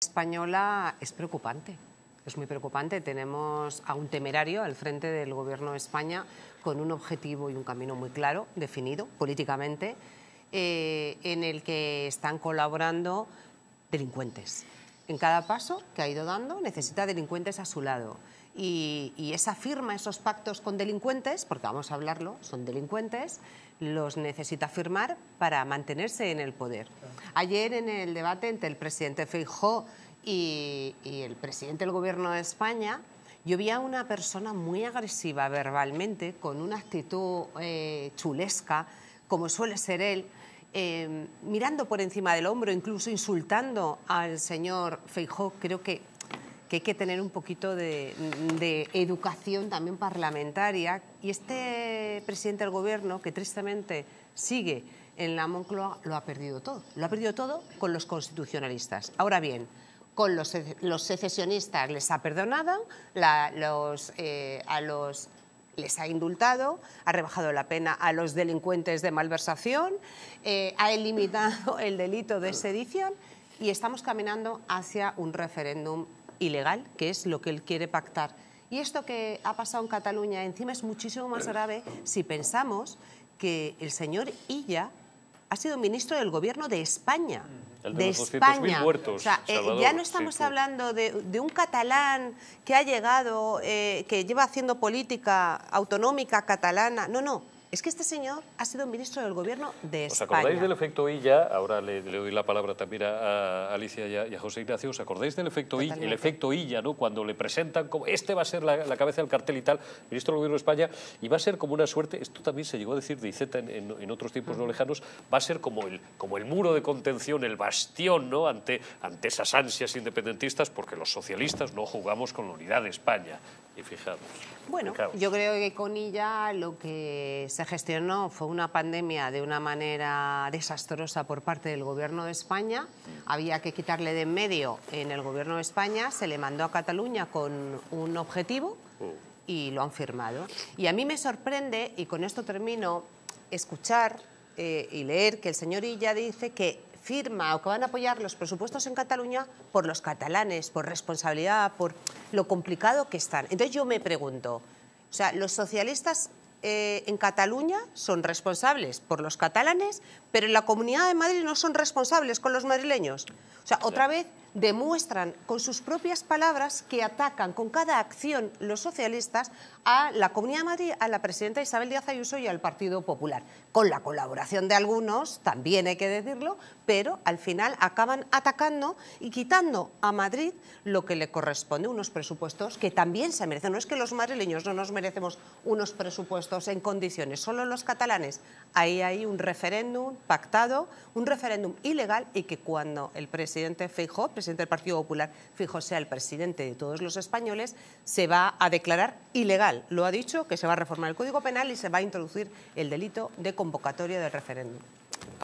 española es preocupante. Es muy preocupante. Tenemos a un temerario al frente del Gobierno de España con un objetivo y un camino muy claro, definido políticamente, eh, en el que están colaborando delincuentes. En cada paso que ha ido dando necesita delincuentes a su lado y, esa firma, esos pactos con delincuentes, porque vamos a hablarlo, son delincuentes, los necesita firmar para mantenerse en el poder. Ayer en el debate entre el presidente Feijó y, el presidente del Gobierno de España, yo vi a una persona muy agresiva verbalmente, con una actitud eh, chulesca, como suele ser él, eh, mirando por encima del hombro, incluso insultando al señor Feijó. Creo que que hay que tener un poquito de, educación también parlamentaria. Y este presidente del Gobierno, que tristemente sigue en la Moncloa, lo ha perdido todo. Lo ha perdido todo con los constitucionalistas. Ahora bien, con los, secesionistas les ha perdonado, eh, a los les ha indultado, ha rebajado la pena a los delincuentes de malversación, eh, ha eliminado el delito de sedición y estamos caminando hacia un referéndum ilegal, que es lo que él quiere pactar. Y esto que ha pasado en Cataluña encima es muchísimo más grave si pensamos que el señor Illa ha sido ministro del gobierno de España. de, los España. Muertos, eh, ya no estamos hablando de, un catalán que ha llegado, eh, que lleva haciendo política autonómica catalana. No, no es que este señor ha sido ministro del gobierno de España. ¿Os acordáis del efecto Illa? Ahora le, doy la palabra también a, Alicia y a, José Ignacio. ¿Os acordáis del efecto Illa? El efecto Illa, ¿no? Cuando le presentan como este va a ser la, cabeza del cartel y tal, ministro del gobierno de España, y va a ser como una suerte, esto también se llegó a decir de Iceta en, otros tiempos no lejanos, va a ser como el, como el muro de contención, el bastión, ¿no? Ante, ante esas ansias independentistas, porque los socialistas no jugamos con la unidad de España. Y fijaros. Bueno, yo creo que con Illa lo que se gestionó fue una pandemia de una manera desastrosa por parte del Gobierno de España. Había que quitarle de en medio en el Gobierno de España. Se le mandó a Cataluña con un objetivo oh. y lo han firmado. Y a mí me sorprende, y con esto termino, escuchar eh, y leer que el señor Illa dice que firma o que van a apoyar los presupuestos en Cataluña por los catalanes, por responsabilidad, por lo complicado que están. Entonces yo me pregunto, o sea, los socialistas eh, en Cataluña son responsables por los catalanes, pero en la Comunidad de Madrid no son responsables con los madrileños. O sea, otra vez demuestran con sus propias palabras que atacan con cada acción los socialistas a la Comunidad de Madrid, a la presidenta Isabel Díaz Ayuso y al Partido Popular. Con la colaboración de algunos, también hay que decirlo, pero al final acaban atacando y quitando a Madrid lo que le corresponde, unos presupuestos que también se merecen. No es que los madrileños no nos merecemos unos presupuestos en condiciones, solo los catalanes. Ahí hay un referéndum pactado, un referéndum ilegal y que cuando el presidente Feijóo, presidente del Partido Popular Fijo sea el presidente de todos los españoles, se va a declarar ilegal. Lo ha dicho que se va a reformar el Código Penal y se va a introducir el delito de convocatoria del referéndum.